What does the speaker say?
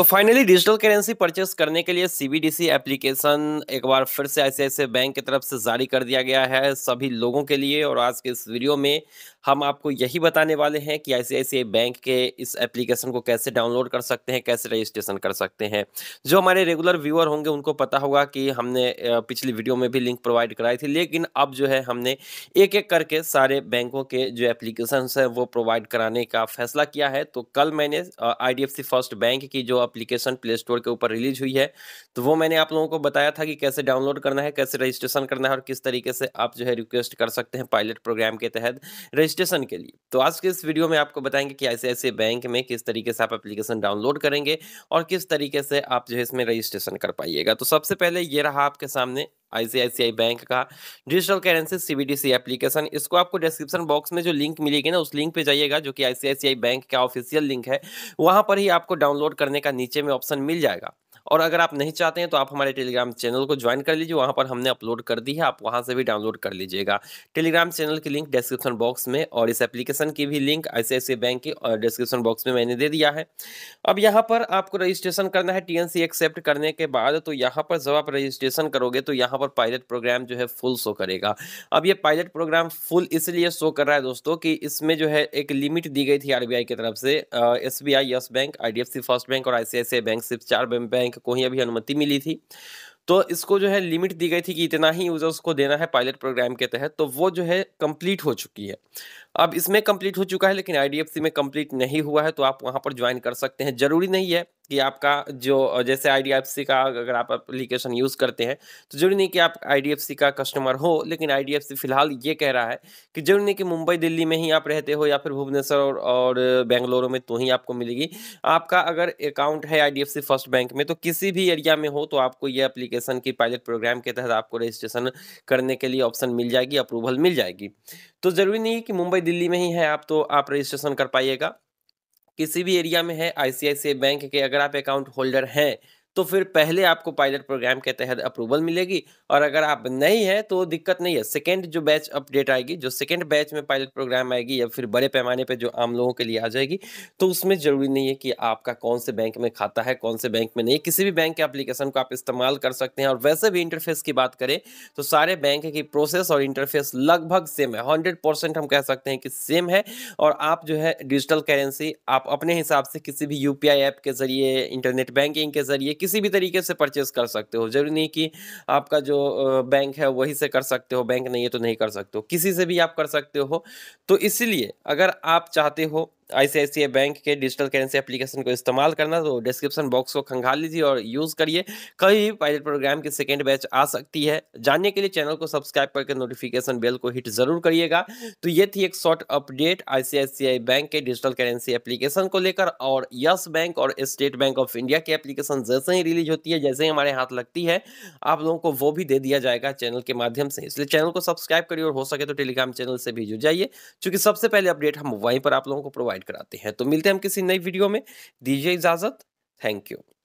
तो finally digital currency purchase करने के लिए सीबीडीसी एप्लीकेशन एक बार फिर से ऐसे ऐसे बैंक की तरफ से जारी कर दिया गया है सभी लोगों के लिए और आज के इस वीडियो में हम आपको यही बताने वाले हैं कि ऐसे ऐसे बैंक के इस एप्लीकेशन को कैसे डाउनलोड कर सकते हैं कैसे रजिस्ट्रेशन कर सकते हैं जो हमारे रेगुलर व्यूअर होंगे उनको पता होगा कि हमने पिछली वीडियो में भी लिंक प्रोवाइड कराई थी लेकिन अब जो है हमने एक एक करके सारे बैंकों के जो एप्लीकेशन हैं वो प्रोवाइड कराने का फैसला किया है तो कल मैंने आई फर्स्ट बैंक की जो एप्लीकेशन प्ले स्टोर के ऊपर रिलीज हुई है तो वो मैंने आप लोगों को बताया था कि कैसे डाउनलोड करना है कैसे रजिस्ट्रेशन करना है और किस तरीके से आप जो है रिक्वेस्ट कर सकते हैं पायलट प्रोग्राम के तहत रजिस्ट्रेशन के लिए तो आज के इस वीडियो में आपको बताएंगे कि ऐसे ऐसे बैंक में किस तरीके से आप एप्लीकेशन डाउनलोड करेंगे और किस तरीके से आप जो है इसमें रजिस्ट्रेशन कर पाइएगा तो सबसे पहले ये रहा आपके सामने आईसीआईसीआई बैंक का डिजिटल करेंसी सीबीडीसी एप्लीकेशन इसको आपको डिस्क्रिप्शन बॉक्स में जो लिंक मिलेगी ना उस लिंक पे जाइएगा जो कि आईसीआईसीआई बैंक का ऑफिशियल लिंक है वहां पर ही आपको डाउनलोड करने का नीचे में ऑप्शन मिल जाएगा और अगर आप नहीं चाहते हैं तो आप हमारे टेलीग्राम चैनल को ज्वाइन कर लीजिए वहाँ पर हमने अपलोड कर दी है आप वहाँ से भी डाउनलोड कर लीजिएगा टेलीग्राम चैनल की लिंक डिस्क्रिप्शन बॉक्स में और इस एप्लीकेशन की भी लिंक आई बैंक की डिस्क्रिप्शन बॉक्स में मैंने दे दिया है अब यहाँ पर आपको रजिस्ट्रेशन करना है टी एक्सेप्ट करने के बाद तो यहाँ पर जब आप रजिस्ट्रेशन करोगे तो यहाँ पर पायलट प्रोग्राम जो है फुल शो करेगा अब ये पायलट प्रोग्राम फुल इसलिए शो कर रहा है दोस्तों कि इसमें जो है एक लिमिट दी गई थी आरबीआई की तरफ से S B I Yes bank I First bank और आई बैंक सिर्फ चार बैंक को ही अभी अनुमति मिली थी तो इसको जो है लिमिट दी गई थी कि इतना ही यूजर्स को देना है पायलट प्रोग्राम के तहत तो वो जो है कंप्लीट हो चुकी है अब इसमें कंप्लीट हो चुका है लेकिन आईडीएफसी में कंप्लीट नहीं हुआ है तो आप वहां पर ज्वाइन कर सकते हैं जरूरी नहीं है कि आपका जो जैसे आईडीएफसी का अगर आप एप्लीकेशन यूज़ करते हैं तो जरूरी नहीं कि आप आईडीएफसी का कस्टमर हो लेकिन आईडीएफसी फिलहाल ये कह रहा है कि जरूरी नहीं कि मुंबई दिल्ली में ही आप रहते हो या फिर भुवनेश्वर और, और बेंगलोर में तो ही आपको मिलेगी आपका अगर अकाउंट है आई फर्स्ट बैंक में तो किसी भी एरिया में हो तो आपको ये अप्लीकेशन की पायलट प्रोग्राम के तहत आपको रजिस्ट्रेशन करने के लिए ऑप्शन मिल जाएगी अप्रूवल मिल जाएगी तो ज़रूरी नहीं कि मुंबई दिल्ली में ही है आप तो आप रजिस्ट्रेशन कर पाइएगा किसी भी एरिया में है आईसीआईसीआई बैंक के अगर आप अकाउंट होल्डर हैं तो फिर पहले आपको पायलट प्रोग्राम के तहत अप्रूवल मिलेगी और अगर आप नहीं है तो दिक्कत नहीं है सेकेंड जो बैच अपडेट आएगी जो सेकेंड बैच में पायलट प्रोग्राम आएगी या फिर बड़े पैमाने पर जो आम लोगों के लिए आ जाएगी तो उसमें ज़रूरी नहीं है कि आपका कौन से बैंक में खाता है कौन से बैंक में नहीं किसी भी बैंक के अप्लीकेशन को आप इस्तेमाल कर सकते हैं और वैसे भी इंटरफेस की बात करें तो सारे बैंक की प्रोसेस और इंटरफेस लगभग सेम है हंड्रेड परसेंट हम कह सकते हैं कि सेम है और आप जो है डिजिटल करेंसी आप अपने हिसाब से किसी भी यू ऐप के जरिए इंटरनेट बैंकिंग के जरिए किसी भी तरीके से परचेज कर सकते हो जरूरी नहीं कि आपका जो बैंक है वही से कर सकते हो बैंक नहीं है तो नहीं कर सकते हो किसी से भी आप कर सकते हो तो इसलिए अगर आप चाहते हो आईसीआईसीआई बैंक के डिजिटल करेंसी एप्लीकेशन को इस्तेमाल करना तो डिस्क्रिप्शन बॉक्स को खंगाल लीजिए और यूज़ करिए कई पायलट प्रोग्राम की सेकेंड बैच आ सकती है जानने के लिए चैनल को सब्सक्राइब करके नोटिफिकेशन बेल को हिट ज़रूर करिएगा तो ये थी एक शॉर्ट अपडेट आई बैंक के डिजिटल करेंसी एप्लीकेशन को लेकर और यस बैंक और स्टेट बैंक ऑफ इंडिया की एप्लीकेशन जैसे ही रिलीज होती है जैसे ही हमारे हाथ लगती है आप लोगों को वो भी दे दिया जाएगा चैनल के माध्यम से इसलिए चैनल को सब्सक्राइब करिए और हो सके तो टेलीग्राम चैनल से भी जुड़ जाइए क्योंकि सबसे पहले अपडेट हम वहीं पर आप लोगों को प्रोवाइड प्रोवाइड कराते हैं तो मिलते हैं हम किसी नई वीडियो में दीजिए इजाज़त थैंक यू